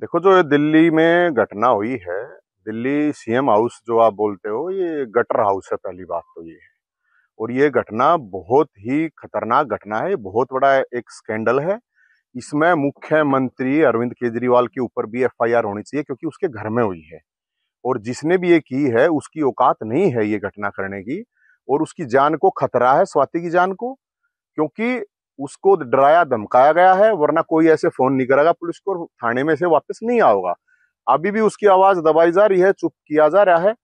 देखो जो दिल्ली में घटना हुई है दिल्ली सीएम हाउस जो आप बोलते हो ये गटर हाउस है पहली बात तो ये है और ये घटना बहुत ही खतरनाक घटना है बहुत बड़ा एक स्कैंडल है इसमें मुख्यमंत्री अरविंद केजरीवाल के ऊपर भी एफआईआर होनी चाहिए क्योंकि उसके घर में हुई है और जिसने भी ये की है उसकी औकात नहीं है ये घटना करने की और उसकी जान को खतरा है स्वाति की जान को क्योंकि उसको डराया धमकाया गया है वरना कोई ऐसे फोन नहीं करेगा पुलिस को थाने में से वापस नहीं आओगा अभी भी उसकी आवाज दबाई जा रही है चुप किया जा रहा है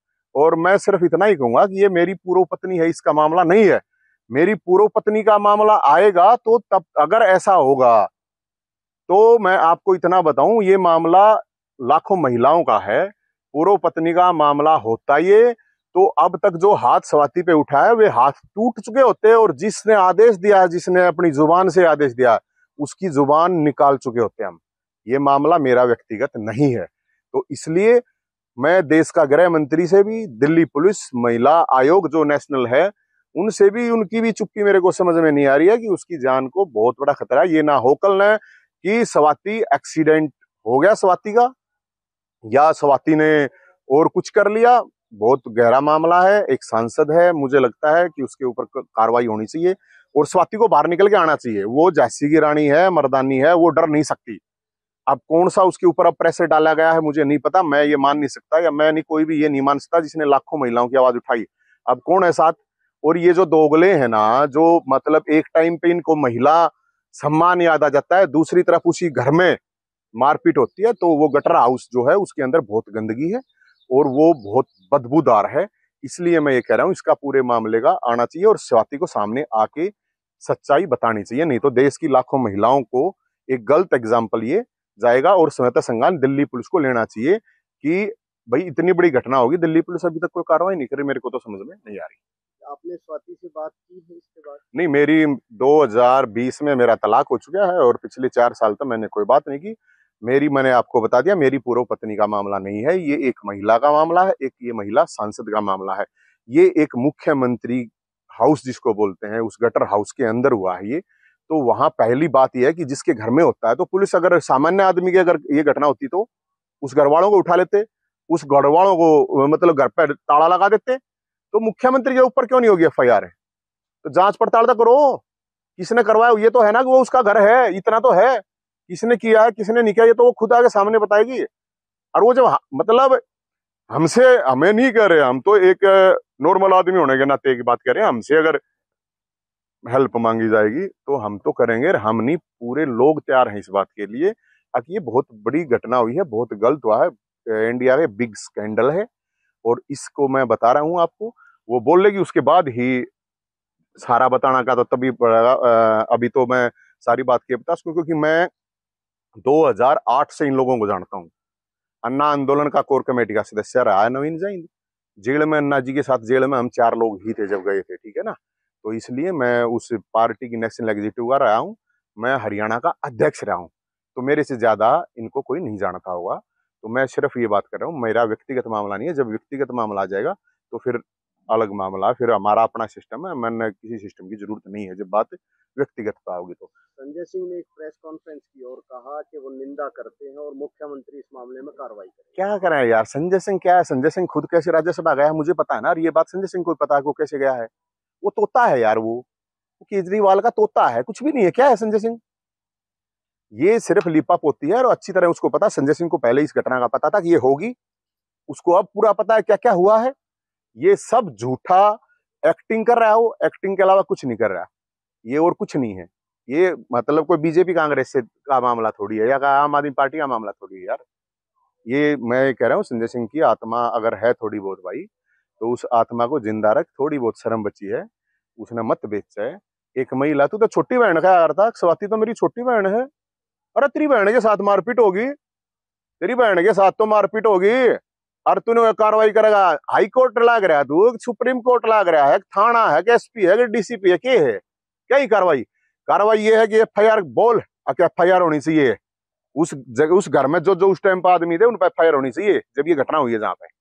और मैं सिर्फ इतना ही कहूंगा कि ये मेरी पूर्व पत्नी है इसका मामला नहीं है मेरी पूर्व पत्नी का मामला आएगा तो तब अगर ऐसा होगा तो मैं आपको इतना बताऊं ये मामला लाखों महिलाओं का है पूर्व पत्नी का मामला होता ये तो अब तक जो हाथ स्वाति पे उठाया वे हाथ टूट चुके होते और जिसने आदेश दिया जिसने अपनी जुबान से आदेश दिया उसकी जुबान निकाल चुके होते हम ये मामला मेरा व्यक्तिगत नहीं है तो इसलिए मैं देश का गृह मंत्री से भी दिल्ली पुलिस महिला आयोग जो नेशनल है उनसे भी उनकी भी चुप्पी मेरे को समझ में नहीं आ रही है कि उसकी जान को बहुत बड़ा खतरा है ये ना होकल है कि स्वाति एक्सीडेंट हो गया स्वाति का या स्वाति ने और कुछ कर लिया बहुत गहरा मामला है एक सांसद है मुझे लगता है कि उसके ऊपर कार्रवाई होनी चाहिए और स्वाति को बाहर निकल के आना चाहिए वो जैसी की रानी है मर्दानी है वो डर नहीं सकती अब कौन सा उसके ऊपर अब प्रेशर डाला गया है मुझे नहीं पता मैं ये मान नहीं सकता या मैं नहीं कोई भी ये नहीं मान सकता जिसने लाखों महिलाओं की आवाज उठाई अब कौन है साथ और ये जो दोगले है ना जो मतलब एक टाइम पे इनको महिला सम्मान याद आ जाता है दूसरी तरफ उसी घर में मारपीट होती है तो वो गटर हाउस जो है उसके अंदर बहुत गंदगी है और वो बहुत बदबूदार है इसलिए मैं ये कह रहा हूँ इसका पूरे मामले का आना चाहिए और स्वाति को सामने आके सच्चाई बतानी चाहिए नहीं तो देश की लाखों महिलाओं को एक गलत एग्जाम्पल ये जाएगा और स्वेता संज्ञान दिल्ली पुलिस को लेना चाहिए कि भाई इतनी बड़ी घटना होगी दिल्ली पुलिस अभी तक कोई कार्रवाई नहीं करी मेरे को तो समझ में नहीं आ रही आपने स्वाति से बात की है इसके बाद नहीं मेरी 2020 में मेरा तलाक हो चुका है और पिछले चार साल तक मैंने कोई बात नहीं की मेरी मैंने आपको बता दिया मेरी पूर्व पत्नी का मामला नहीं है ये एक महिला का मामला है एक ये महिला सांसद का मामला है ये एक मुख्यमंत्री हाउस जिसको बोलते हैं उस गटर हाउस के अंदर हुआ है ये तो वहां पहली बात यह है कि जिसके घर में होता है तो पुलिस अगर सामान्य आदमी की अगर ये घटना होती तो उस घरवालों को उठा लेते उस घर को मतलब घर पर ताला लगा देते तो मुख्यमंत्री के ऊपर क्यों नहीं होगी एफ आई आर है तो जांच पड़ताल तो करो किसने करवाया ये तो है ना कि वो उसका घर है इतना तो है किसने किया है किसने नहीं किया ये तो वो खुद आगे सामने बताएगी और वो जब मतलब हमसे हमें नहीं कह रहे हम तो एक नॉर्मल आदमी होने के नाते की बात करें हमसे अगर हेल्प मांगी जाएगी तो हम तो करेंगे हम नहीं पूरे लोग तैयार हैं इस बात के लिए ये बहुत बड़ी घटना हुई है बहुत गलत हुआ है इंडिया में बिग स्कैंडल है और इसको मैं बता रहा हूँ आपको वो बोल लेगी उसके बाद ही सारा बताना का तो तभी पड़ेगा अभी तो मैं सारी बात के बता सकूँ क्योंकि मैं 2008 से इन लोगों को जानता हूँ अन्ना आंदोलन का कोर कमेटी का सदस्य रहा है नवीन जैन जेल में अन्ना जी के साथ जेल में हम चार लोग ही थे जब गए थे ठीक है ना तो इसलिए मैं उस पार्टी की नेशनल एग्जीक्यूटिव का रहा हूँ मैं हरियाणा का अध्यक्ष रहा हूँ तो मेरे से ज़्यादा इनको कोई नहीं जानता होगा तो मैं सिर्फ ये बात कर रहा हूँ मेरा व्यक्तिगत मामला नहीं है जब व्यक्तिगत मामला आ जाएगा तो फिर अलग मामला फिर हमारा अपना सिस्टम है मैंने किसी सिस्टम की जरूरत नहीं है जब बात व्यक्तिगत का होगी तो संजय सिंह ने एक प्रेस कॉन्फ्रेंस की और कहा कि वो निंदा करते हैं और मुख्यमंत्री इस मामले में कार्रवाई करें क्या करें यार संजय सिंह क्या है संजय सिंह खुद कैसे राज्यसभा गया मुझे पता है ना ये बात संजय सिंह को पता है वो कैसे गया है वो तोता है यार वो केजरीवाल का तोता है कुछ भी नहीं है क्या है संजय सिंह ये सिर्फ लिपा पोती है और अच्छी तरह उसको पता संजय सिंह को पहले इस घटना का पता था कि ये होगी उसको अब पूरा पता है क्या क्या हुआ है ये सब झूठा एक्टिंग कर रहा है वो एक्टिंग के अलावा कुछ नहीं कर रहा ये और कुछ नहीं है ये मतलब कोई बीजेपी कांग्रेस से का मामला थोड़ी है या आम आदमी पार्टी का मामला थोड़ी है यार ये मैं कह रहा हूँ संजय सिंह की आत्मा अगर है थोड़ी बहुत भाई तो उस आत्मा को जिंदा रख थोड़ी बहुत शर्म बची है उसने मत बेच है एक महिला तू तो छोटी बहन का यार था स्वाति तो मेरी छोटी बहन है अरे तेरी बहन के साथ मारपीट होगी तेरी बहन के साथ तो मारपीट होगी अर्थ ने कार्रवाई करेगा हाई कोर्ट लाग रहा है सुप्रीम कोर्ट लाग रहा है थाना है एस एसपी है डीसीपी है के है क्या कार्रवाई कार्रवाई ये है कि एफ आई आर बोल एफ आई आर होनी चाहिए उस जगह उस घर में जो जो उस टाइम पर आदमी थे उन पर एफ आई आर होनी चाहिए जब ये घटना हुई है जहाँ पे